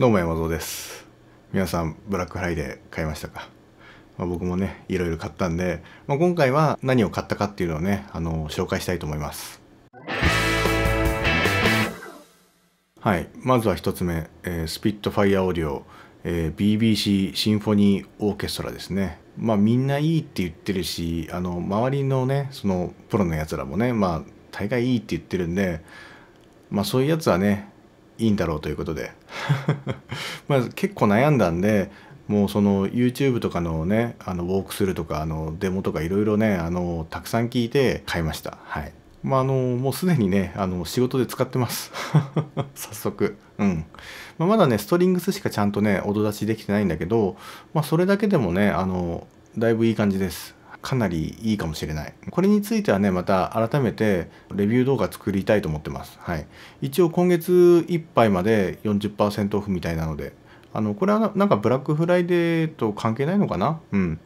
どうも山蔵です皆さんブラックフライデー買いましたか、まあ、僕もねいろいろ買ったんで、まあ、今回は何を買ったかっていうのをねあの紹介したいと思いますはいまずは1つ目、えー、スピットファイアオーディオ、えー、BBC シンフォニーオーケストラですねまあみんないいって言ってるしあの周りのねそのプロのやつらもねまあ大概いいって言ってるんでまあそういうやつはねいいんだろうということで まあ結構悩んだんでもうその YouTube とかのねあのウォークスルーとかあのデモとかいろいろねあのたくさん聞いて買いましたはいまああのもうすでにねあの仕事で使ってます 早速うん、まあ、まだねストリングスしかちゃんとね音出しできてないんだけどまあそれだけでもねあのだいぶいい感じですかなりいいかもしれない。これについてはね、また改めてレビュー動画作りたいと思ってます。はい。一応今月いっぱいまで40%オフみたいなので、あの、これはなんかブラックフライデーと関係ないのかなうん。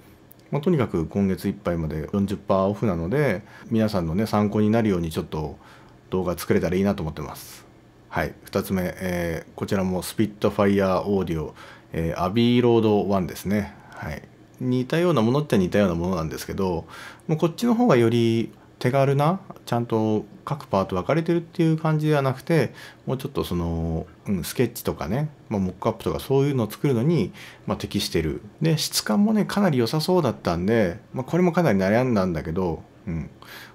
まあ、とにかく今月いっぱいまで40%オフなので、皆さんのね、参考になるようにちょっと動画作れたらいいなと思ってます。はい。2つ目、えー、こちらもスピットファイヤーオーディオ、えー、アビーロード1ですね。はい。似たようなものっちゃ似たようなものなんですけどもうこっちの方がより手軽なちゃんと各パート分かれてるっていう感じではなくてもうちょっとその、うん、スケッチとかね、まあ、モックアップとかそういうのを作るのに、まあ、適してるで質感もねかなり良さそうだったんで、まあ、これもかなり悩んだんだけど、うん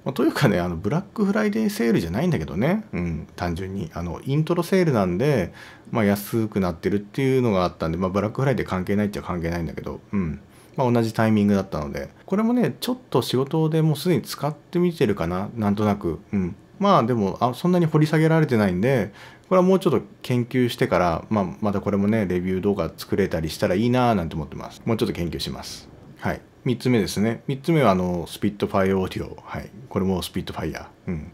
まというかねあのブラックフライデーセールじゃないんだけどね、うん、単純にあのイントロセールなんで、ま安くなってるっていうのがあったんで、まブラックフライデー関係ないっちゃ関係ないんだけどうん。まあ、同じタイミングだったのでこれもねちょっと仕事でもうすでに使ってみてるかななんとなく、うん、まあでもあそんなに掘り下げられてないんでこれはもうちょっと研究してから、まあ、またこれもねレビュー動画作れたりしたらいいなぁなんて思ってますもうちょっと研究しますはい3つ目ですね3つ目はあのスピットファイアオーディオ、はい、これもスピットファイアうん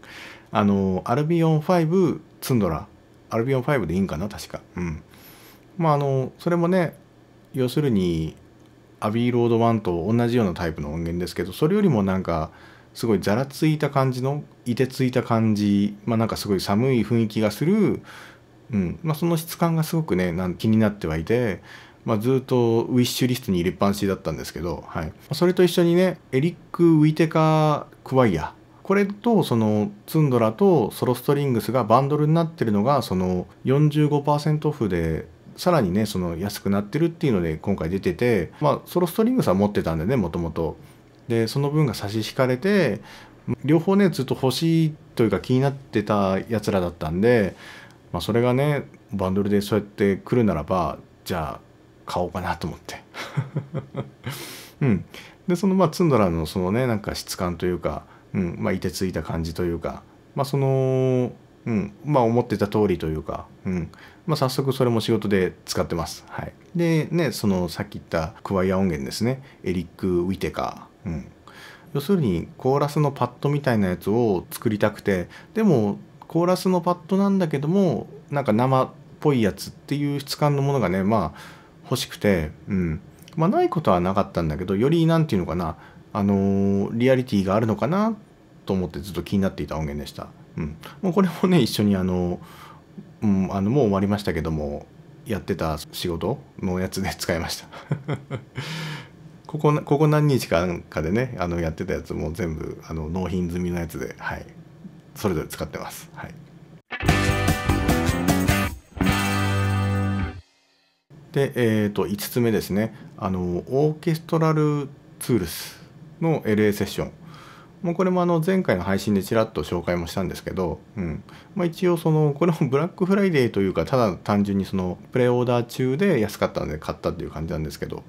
あのアルビオン5ツンドラアルビオン5でいいんかな確かうんまああのそれもね要するにアビーロード1と同じようなタイプの音源ですけどそれよりもなんかすごいざらついた感じのいてついた感じまあなんかすごい寒い雰囲気がする、うんまあ、その質感がすごくねなん気になってはいて、まあ、ずっとウィッシュリストに入れっぱなしだったんですけど、はい、それと一緒にねエリック・ウィテカ・クワイアこれとそのツンドラとソロストリングスがバンドルになってるのがその45%オフでさらにねその安くなってるっていうので今回出ててまあソロストリングスは持ってたんでねもともとでその分が差し引かれて両方ねずっと欲しいというか気になってたやつらだったんで、まあ、それがねバンドルでそうやって来るならばじゃあ買おうかなと思って うんでそのまあツンドラのそのねなんか質感というか、うんまあ、いてついた感じというかまあそのうん、まあ思ってた通りというか、うんまあ、早速それも仕事で使ってます。はい、でねそのさっき言ったクワイア音源ですねエリック・ウィテカー、うん、要するにコーラスのパッドみたいなやつを作りたくてでもコーラスのパッドなんだけどもなんか生っぽいやつっていう質感のものがねまあ欲しくて、うんまあ、ないことはなかったんだけどより何て言うのかなあのー、リアリティがあるのかなと思ってずっと気になっていた音源でした。うん、もうこれもね一緒にあの、うん、あのもう終わりましたけどもやってた仕事のやつで使いました ここここ何日間かでねあのやってたやつも全部あの納品済みのやつではいそれぞれ使ってます、はい、で、えーと、5つ目ですねあのオーケストラルツールスの LA セッションもうこれもあの前回の配信でちらっと紹介もしたんですけど、うんまあ、一応そのこれもブラックフライデーというかただ単純にそのプレオーダー中で安かったんで買ったっていう感じなんですけど、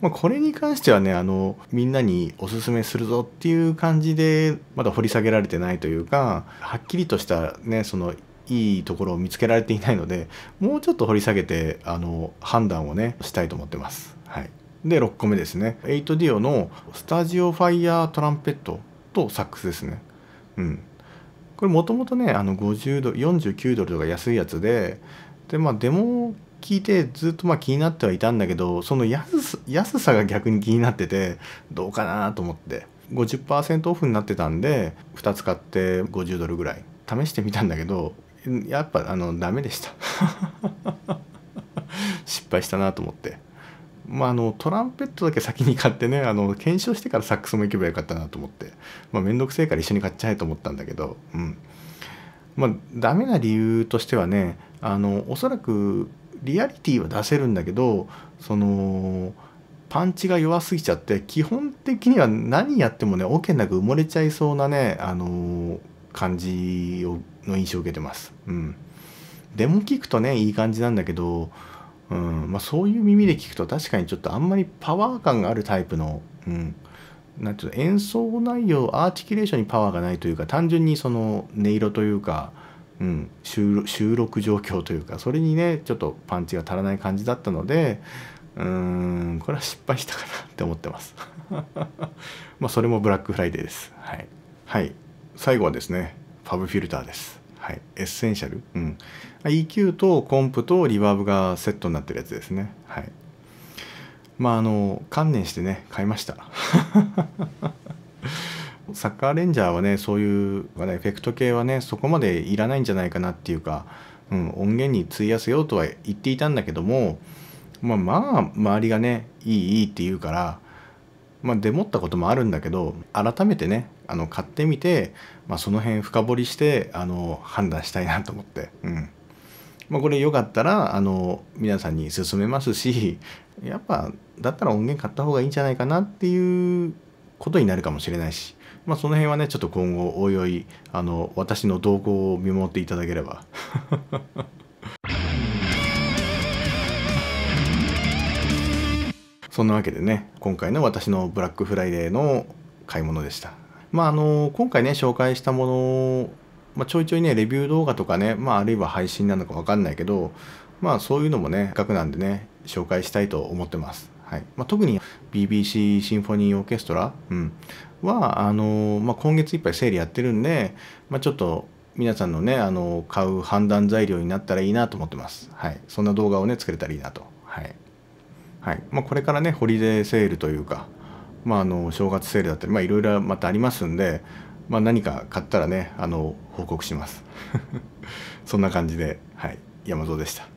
まあ、これに関してはねあのみんなにおすすめするぞっていう感じでまだ掘り下げられてないというかはっきりとしたねそのいいところを見つけられていないのでもうちょっと掘り下げてあの判断をねしたいと思ってます。はいで6個目ですね 8DO のスタジオファイヤートランペットとサックスですね。うん、これもともとねあの50ドル49ドルとか安いやつででまあデモを聞いてずっとまあ気になってはいたんだけどその安安さが逆に気になっててどうかなと思って50%オフになってたんで2つ買って50ドルぐらい試してみたんだけどやっぱあのダメでした 失敗したなと思って。まあ、あのトランペットだけ先に買ってねあの検証してからサックスも行けばよかったなと思って、まあ、めんどくせえから一緒に買っちゃえと思ったんだけど、うんまあ、ダメな理由としてはねあのおそらくリアリティは出せるんだけどそのパンチが弱すぎちゃって基本的には何やってもねオケなく埋もれちゃいそうなねあの感じをの印象を受けてます。うん、デモ聞くとねいい感じなんだけどうんまあ、そういう耳で聞くと確かにちょっとあんまりパワー感があるタイプの、うん、なんていうの演奏内容アーティキュレーションにパワーがないというか単純にその音色というか、うん、収録状況というかそれにねちょっとパンチが足らない感じだったのでうーんこれは失敗したかなって思ってます まあそれもブラックフライデーですはい、はい、最後はですねパブフィルターですはい、エッセンシャル、うん、EQ とコンプとリバーブがセットになってるやつですねはいまああの観念してね買いました サッカーレンジャーはねそういうエフェクト系はねそこまでいらないんじゃないかなっていうか、うん、音源に費やせようとは言っていたんだけどもまあまあ周りがねいいいいって言うからまあデモったこともあるんだけど改めてねあの買ってみて、まあ、その辺深掘りしてあの判断したいなと思って、うんまあ、これよかったらあの皆さんに勧めますしやっぱだったら音源買った方がいいんじゃないかなっていうことになるかもしれないし、まあ、その辺はねちょっと今後おいおいあの私の動向を見守っていただければ。そんなわけでね今回の私のブラックフライデーの買い物でした。まあ、あの今回ね紹介したもの、まあ、ちょいちょいねレビュー動画とかね、まあ、あるいは配信なのか分かんないけど、まあ、そういうのもね画なんでね紹介したいと思ってます。はいまあ、特に BBC シンフォニーオーケストラ、うん、はあのまあ、今月いっぱい整理やってるんで、まあ、ちょっと皆さんのねあの買う判断材料になったらいいなと思ってます。はい、そんな動画をね作れたらいいなと。はいはいまあ、これからねホリデーセールというかまあ、あの正月セールだったりいろいろまたありますんで、まあ、何か買ったらねあの報告します そんな感じではい山蔵でした